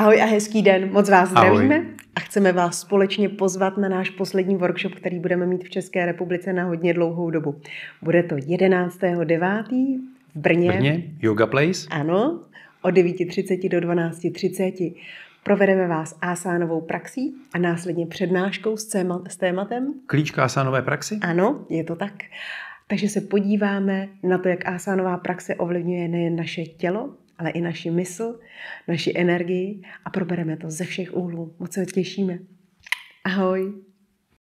Ahoj a hezký den, moc vás Ahoj. zdravíme a chceme vás společně pozvat na náš poslední workshop, který budeme mít v České republice na hodně dlouhou dobu. Bude to 11.9. v Brně. Brně, Yoga Place. Ano, od 9.30 do 12.30. Provedeme vás asánovou praxí a následně přednáškou s tématem. Klíčka asánové praxi? Ano, je to tak. Takže se podíváme na to, jak asánová praxe ovlivňuje nejen naše tělo, ale i naši mysl, naši energii a probereme to ze všech úhlů. Moc se těšíme. Ahoj!